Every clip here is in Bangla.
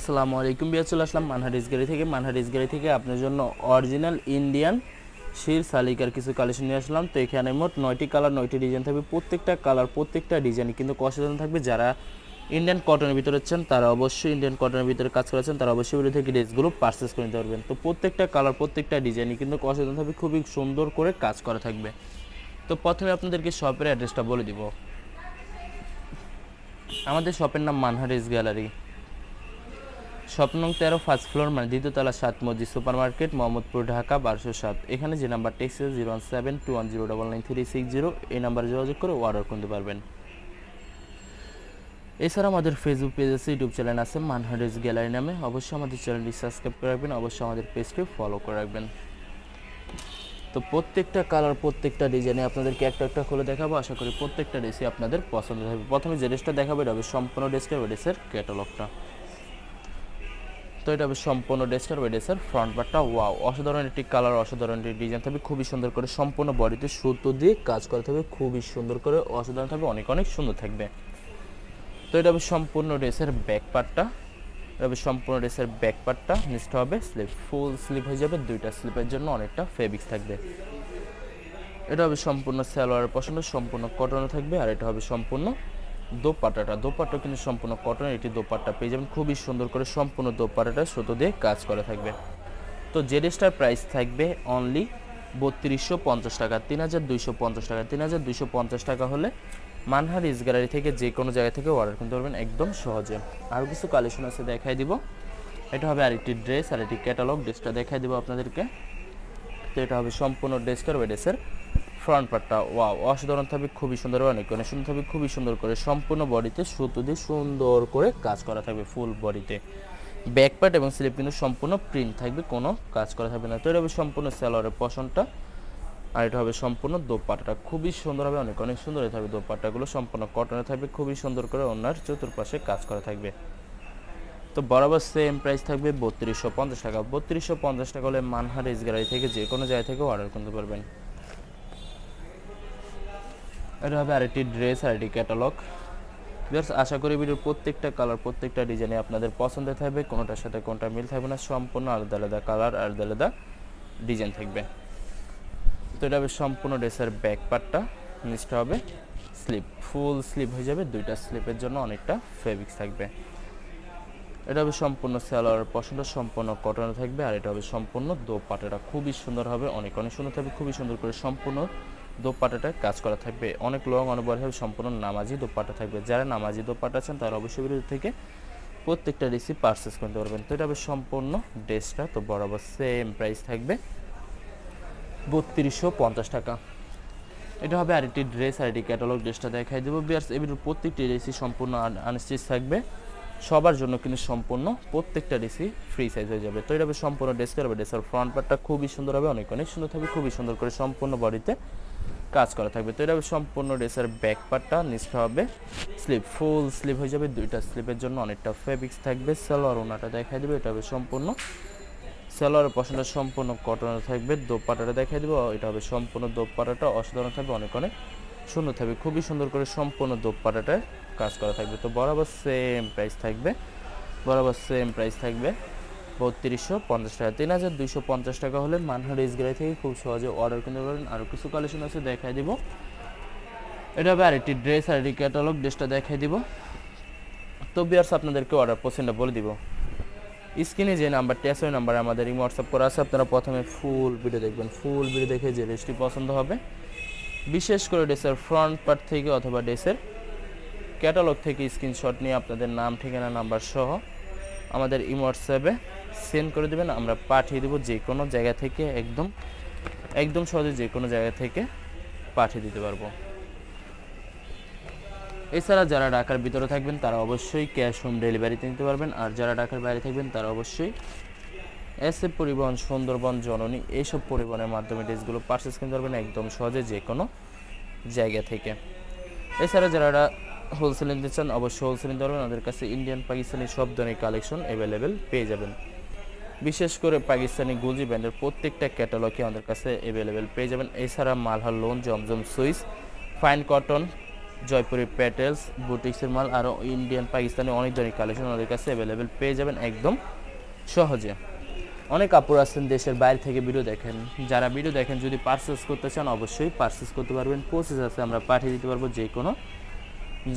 আসসালামু আলাইকুম বিয়া চলে আসলাম মানহারিস গাড়ি থেকে মানহারিস গাড়ি থেকে আপনার জন্য অরিজিনাল ইন্ডিয়ান শির সালিকার কিছু কালেকশন নিয়ে আসলাম তো এখানে মোট নয়টি কালার নয়টি ডিজাইন থাকবে প্রত্যেকটা কালার প্রত্যেকটা ডিজাইন কিন্তু কষাধারণ থাকবে যারা ইন্ডিয়ান কটনের ভিতরে আছেন তারা অবশ্যই ইন্ডিয়ান কটনের ভিতরে কাজ করেছেন তারা অবশ্যই ভিডিও থেকে ড্রেসগুলো পারচেস করে নিতে পারবেন তো প্রত্যেকটা কালার প্রত্যেকটা ডিজাইনই কিন্তু কষাধারণ থাকবে খুবই সুন্দর করে কাজ করা থাকবে তো প্রথমে আপনাদেরকে শপের অ্যাড্রেসটা বলে দিব আমাদের শপের নাম মানহারিস গ্যালারি স্বপ্নং তেরো ফার্স্ট ফ্লোর মানে দ্বিতীয়তলা সাত মসজিদ সুপার মার্কেট মোহাম্মদপুর ঢাকা বারোশো সাত এখানে যে number text zero one seven two one zero double nine three six zero এই নাম্বারে যোগাযোগ করে অর্ডার করতে পারবেন এছাড়া আমাদের ফেসবুক পেজ আছে ইউটিউব চ্যানেল আছে মানহারেজ গ্যালারি নামে অবশ্যই আমাদের চ্যানেলটি সাবস্ক্রাইব করে রাখবেন অবশ্যই আমাদের পেজকে ফলো করে রাখবেন তো প্রত্যেকটা কালার প্রত্যেকটা ডিজাইনে আপনাদেরকে একটা একটা খুলে দেখাবো আশা করি প্রত্যেকটা ড্রেসই আপনাদের পছন্দ হবে প্রথমে যে ড্রেসটা দেখাবো এটা হবে সম্পূর্ণ ড্রেসটা ড্রেসের ক্যাটালগটা তো এটা হবে সম্পূর্ণ ড্রেসটার ওই ড্রেসের ফ্রন্ট পার্টটা ওয়াও অসাধারণ একটি কালার অসাধারণ একটি ডিজাইন থাকবে খুবই সুন্দর করে সম্পূর্ণ বডিতে সুতো দিয়ে কাজ করা থাকবে খুবই সুন্দর করে অসাধারণ থাকবে অনেক অনেক সুন্দর থাকবে তো এটা হবে সম্পূর্ণ ড্রেসের ব্যাক পার্টটা এটা হবে সম্পূর্ণ ড্রেসের ব্যাক পার্টটা নিচটা হবে স্লিপ ফুল স্লিপ হয়ে যাবে দুইটা স্লিপের জন্য অনেকটা ফেব্রিক্স থাকবে এটা হবে সম্পূর্ণ স্যালোয়ার পছন্দ সম্পূর্ণ কটনও থাকবে আর এটা হবে সম্পূর্ণ দোপাট্টাটা দোপাট্টা কিন্তু সম্পূর্ণ কটন এটি দোপাট্টা পেয়ে যাবেন খুবই সুন্দর করে সম্পূর্ণ দোপাট্টাটা সুতো দিয়ে কাজ করা থাকবে তো যে ড্রেসটার প্রাইস থাকবে অনলি বত্রিশশো পঞ্চাশ টাকা তিন হাজার দুইশো পঞ্চাশ টাকা তিন হাজার দুইশো পঞ্চাশ টাকা হলে মানহার ইস গ্যালারি থেকে যে কোনো জায়গা থেকে অর্ডার কিনতে পারবেন একদম সহজে আরও কিছু কালেকশন আছে দেখাই দিব এটা হবে আরেকটি ড্রেস আর একটি ক্যাটালগ ড্রেসটা দেখাই দিব আপনাদেরকে তো এটা হবে সম্পূর্ণ ড্রেসটার ওই ড্রেসের ফ্রন্ট পার্টটা ওয়াও অসাধারণ থাকবে খুবই সুন্দর অনেক অনেক সুন্দর থাকবে খুবই সুন্দর করে সম্পূর্ণ বডিতে সুতো দিয়ে সুন্দর করে কাজ করা থাকবে ফুল বডিতে ব্যাক পার্ট এবং স্লিপ কিন্তু সম্পূর্ণ প্রিন্ট থাকবে কোনো কাজ করা থাকবে না তো এটা হবে সম্পূর্ণ স্যালোয়ারের পশনটা আর এটা হবে সম্পূর্ণ দোপাট্টা খুবই সুন্দর হবে অনেক অনেক সুন্দর থাকবে দোপাটাগুলো সম্পূর্ণ কটনে থাকবে খুবই সুন্দর করে ওনার চতুর্পাশে কাজ করা থাকবে তো বরাবর সেম প্রাইস থাকবে বত্রিশশো পঞ্চাশ টাকা বত্রিশশো পঞ্চাশ টাকা হলে মানহার গ্যালারি থেকে যে কোনো জায়গা থেকে অর্ডার করতে পারবেন এটা হবে আরেকটি ড্রেস আর একটি ক্যাটালগ ভিউয়ার্স আশা করি ভিডিওর প্রত্যেকটা কালার প্রত্যেকটা ডিজাইনে আপনাদের পছন্দ থাকবে কোনোটার সাথে কোনটা মিল থাকবে না সম্পূর্ণ আলাদা আলাদা কালার আলাদা আলাদা ডিজাইন থাকবে তো এটা হবে সম্পূর্ণ ড্রেসের ব্যাক পার্টটা নিচটা হবে স্লিপ ফুল স্লিপ হয়ে যাবে দুইটা স্লিপের জন্য অনেকটা ফেব্রিক্স থাকবে এটা হবে সম্পূর্ণ স্যালোয়ার পছন্দ সম্পূর্ণ কটনে থাকবে আর এটা হবে সম্পূর্ণ দো দোপাটাটা খুবই সুন্দর হবে অনেক অনেক সুন্দর থাকবে খুবই সুন্দর করে সম্পূর্ণ দোপাটাটা কাজ করা থাকবে অনেক লং অনবরভাবে সম্পূর্ণ নামাজি দোপাটা থাকবে যারা নামাজি দোপাটা আছেন তারা অবশ্যই বিরুদ্ধে থেকে প্রত্যেকটা রিসিপ পারচেস করতে পারবেন তো এটা হবে সম্পূর্ণ ড্রেসটা তো বরাবর সেম প্রাইস থাকবে বত্রিশশো পঞ্চাশ টাকা এটা হবে আরেকটি ড্রেস আরেকটি ক্যাটালগ ড্রেসটা দেখাই দেবো বিয়ার্স এবির প্রত্যেকটি ড্রেসই সম্পূর্ণ আনস্টিচ থাকবে সবার জন্য কিন্তু সম্পূর্ণ প্রত্যেকটা ড্রেসই ফ্রি সাইজ হয়ে যাবে তো এটা হবে সম্পূর্ণ ড্রেস করবে ড্রেসের ফ্রন্ট পার্টটা খুবই সুন্দর হবে অনেক অনেক সুন্দর থাকবে খুবই সুন্দর করে সম্পূর্ণ বডিতে কাজ করা থাকবে তো এটা সম্পূর্ণ ড্রেসের ব্যাক পার্টটা নিচটা হবে স্লিপ ফুল স্লিপ হয়ে যাবে দুইটা স্লিপের জন্য অনেকটা ফেব্রিক্স থাকবে সেলোয়ার ওনাটা দেখাই দেবে এটা হবে সম্পূর্ণ সেলোয়ার পশনটা সম্পূর্ণ কটনের থাকবে দোপাটাটা দেখাই দেবো এটা হবে সম্পূর্ণ দোপাটাটা অসাধারণ থাকবে অনেক অনেক সুন্দর থাকবে খুবই সুন্দর করে সম্পূর্ণ দোপাটাটায় কাজ করা থাকবে তো বরাবর সেম প্রাইস থাকবে বরাবর সেম প্রাইস থাকবে বত্রিশশো পঞ্চাশ টাকা তিন হাজার দুইশো পঞ্চাশ টাকা হলে মানহার ইসগ্রাই থেকে খুব সহজে অর্ডার কিনতে পারেন আরও কিছু কালেকশন আছে দেখাই দিব এটা হবে আরেকটি ড্রেস আর একটি ক্যাটালগ ড্রেসটা দেখাই দিব তো বিয়ার্স আপনাদেরকে অর্ডার পছন্দ বলে দিব স্ক্রিনে যে নাম্বার আছে ওই নাম্বারে আমাদের এই হোয়াটসঅ্যাপ করা আছে আপনারা প্রথমে ফুল ভিডিও দেখবেন ফুল ভিডিও দেখে যে ড্রেসটি পছন্দ হবে বিশেষ করে ড্রেসের ফ্রন্ট পার্ট থেকে অথবা ড্রেসের ক্যাটালগ থেকে স্ক্রিনশট নিয়ে আপনাদের নাম ঠিকানা নাম্বার সহ আমাদের ইমোয়াটসঅ্যাপে সেন্ড করে দেবেন আমরা পাঠিয়ে দেবো যে কোনো জায়গা থেকে একদম একদম সহজে যে কোনো জায়গা থেকে পাঠিয়ে দিতে পারবো এছাড়া যারা ঢাকার ভিতরে থাকবেন তারা অবশ্যই ক্যাশ হোম ডেলিভারিতে নিতে পারবেন আর যারা ঢাকার বাইরে থাকবেন তারা অবশ্যই এস এফ পরিবহন সুন্দরবন জননী এইসব পরিবহনের মাধ্যমে ড্রেসগুলো পার্সেস কিনতে পারবেন একদম সহজে যে কোনো জায়গা থেকে এছাড়া যারা হোলসেল নিতে চান অবশ্যই হোলসেল নিতে পারবেন আমাদের কাছে ইন্ডিয়ান পাকিস্তানি সব ধরনের কালেকশন অ্যাভেলেবেল পেয়ে যাবেন বিশেষ করে পাকিস্তানি গুলজি ব্যান্ডের প্রত্যেকটা ক্যাটালগই আমাদের কাছে অ্যাভেলেবেল পেয়ে যাবেন এছাড়া মালহার লোন জমজম সুইস ফাইন কটন জয়পুরের প্যাটেলস বুটিক্সের মাল আরও ইন্ডিয়ান পাকিস্তানি অনেক ধরনের কালেকশন আমাদের কাছে অ্যাভেলেবেল পেয়ে যাবেন একদম সহজে অনেক কাপড় আসছেন দেশের বাইরে থেকে ভিডিও দেখেন যারা ভিডিও দেখেন যদি পার্সেস করতে চান অবশ্যই পার্সেস করতে পারবেন প্রসেস আছে আমরা পাঠিয়ে দিতে পারবো যে কোনো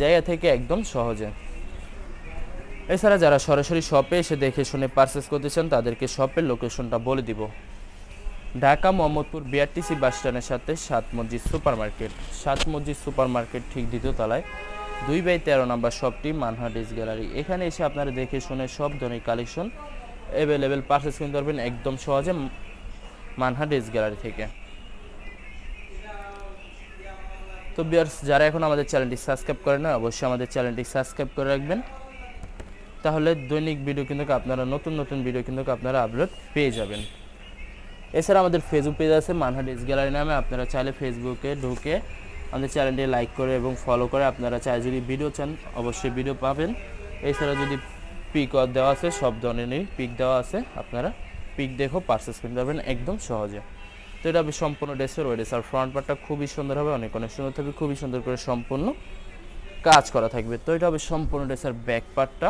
জায়গা থেকে একদম সহজে এছাড়া যারা সরাসরি শপে এসে দেখে শুনে পারচেস করতে চান তাদেরকে শপের লোকেশনটা বলে দিব ঢাকা মোহাম্মদপুর বিআরটিসি বাস স্ট্যান্ডের সাথে সাত মসজিদ সুপার মার্কেট সাত মসজিদ সুপার মার্কেট ঠিক দ্বিতীয় তলায় দুই বাই তেরো নম্বর শপটি মানহা ডিস গ্যালারি এখানে এসে আপনারা দেখে শুনে সব ধরনের কালেকশন অ্যাভেলেবেল পারচেস কিনতে পারবেন একদম সহজে মানহা ডিস গ্যালারি থেকে তো বিয়ার্স যারা এখন আমাদের চ্যানেলটি সাবস্ক্রাইব করে না অবশ্যই আমাদের চ্যানেলটি সাবস্ক্রাইব করে রাখবেন তাহলে দৈনিক ভিডিও কিন্তু আপনারা নতুন নতুন ভিডিও কিন্তু আপনারা আপলোড পেয়ে যাবেন এছাড়া আমাদের ফেসবুক পেজ আছে মানহাট ডিস গ্যালারি নামে আপনারা চাইলে ফেসবুকে ঢুকে আমাদের চ্যানেলটি লাইক করে এবং ফলো করে আপনারা চাই যদি ভিডিও চান অবশ্যই ভিডিও পাবেন এছাড়া যদি পিক দেওয়া আছে সব ধরনেরই পিক দেওয়া আছে আপনারা পিক দেখেও পারচেস করতে পারবেন একদম সহজে তো এটা আমি সম্পূর্ণ ড্রেসের ওয়ে ড্রেস আর ফ্রন্ট পার্টটা খুবই সুন্দর হবে অনেক অনেক সুন্দর থাকবে খুবই সুন্দর করে সম্পূর্ণ কাজ করা থাকবে তো এটা হবে সম্পূর্ণ ড্রেসের ব্যাক পার্টটা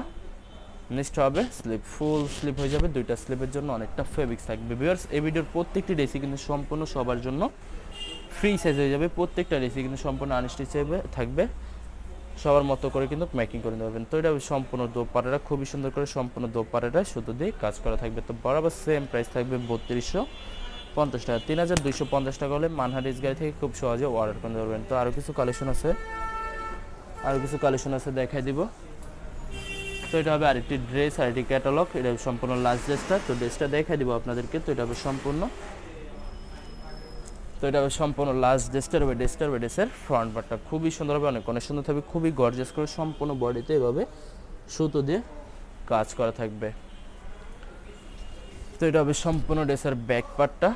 নেক্সট হবে স্লিপ ফুল স্লিপ হয়ে যাবে দুইটা স্লিপের জন্য অনেকটা ফেব্রিক্স থাকবে বিয়ার্স এই ভিডিওর প্রত্যেকটি রেসি কিন্তু সম্পূর্ণ সবার জন্য ফ্রি সাইজ হয়ে যাবে প্রত্যেকটা রেসি কিন্তু সম্পূর্ণ আনস্টিচ থাকবে সবার মতো করে কিন্তু মেকিং করে দেবেন তো এটা সম্পূর্ণ দোপাড়াটা খুবই সুন্দর করে সম্পূর্ণ দোপাড়াটা সুতো দিয়ে কাজ করা থাকবে তো বরাবর সেম প্রাইস থাকবে বত্রিশশো পঞ্চাশ টাকা তিন হাজার দুইশো পঞ্চাশ টাকা হলে মানহারিজ গাড়ি থেকে খুব সহজে অর্ডার করে পারবেন তো আরও কিছু কালেকশন আছে আরও কিছু কালেকশন আছে দেখাই দিব তো এটা হবে আরেকটি ড্রেস আরেকটি ক্যাটালগ এটা সম্পূর্ণ লাস্ট ড্রেসটা তো ড্রেসটা দেখাই দিব আপনাদেরকে তো এটা হবে সম্পূর্ণ তো এটা হবে সম্পূর্ণ লাস্ট ড্রেসটার হবে ড্রেসটার হবে ড্রেসের ফ্রন্ট পার্টটা খুবই সুন্দর হবে অনেক অনেক সুন্দর থাকবে খুবই গর্জেস করে সম্পূর্ণ বডিতে এভাবে সুতো দিয়ে কাজ করা থাকবে তো এটা হবে সম্পূর্ণ ড্রেসের ব্যাক পার্টটা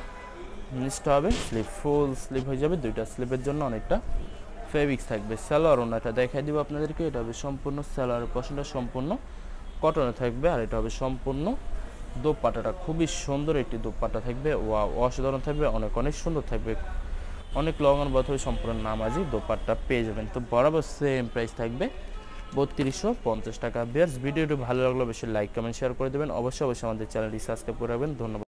নিচটা হবে স্লিপ ফুল স্লিপ হয়ে যাবে দুইটা স্লিপের জন্য অনেকটা ফেব্রিক্স থাকবে সালোয়ার ওনাটা দেখাই দিব আপনাদেরকে এটা হবে সম্পূর্ণ সালোয়ার পশনটা সম্পূর্ণ কটনে থাকবে আর এটা হবে সম্পূর্ণ দোপাটাটা খুবই সুন্দর একটি দোপাটা থাকবে ওয়া অসাধারণ থাকবে অনেক অনেক সুন্দর থাকবে অনেক লঙ্গন বাদ হয়ে সম্পূর্ণ নামাজি দোপাটটা পেয়ে যাবেন তো বরাবর সেম প্রাইস থাকবে বত্রিশশো পঞ্চাশ টাকা বেয়ার্স ভিডিওটি ভালো লাগলে অবশ্যই লাইক কমেন্ট শেয়ার করে দেবেন অবশ্যই অবশ্যই আমাদের চ্যানেলটি সাবস্ক্রাইব করে রাখবেন ধন্যবাদ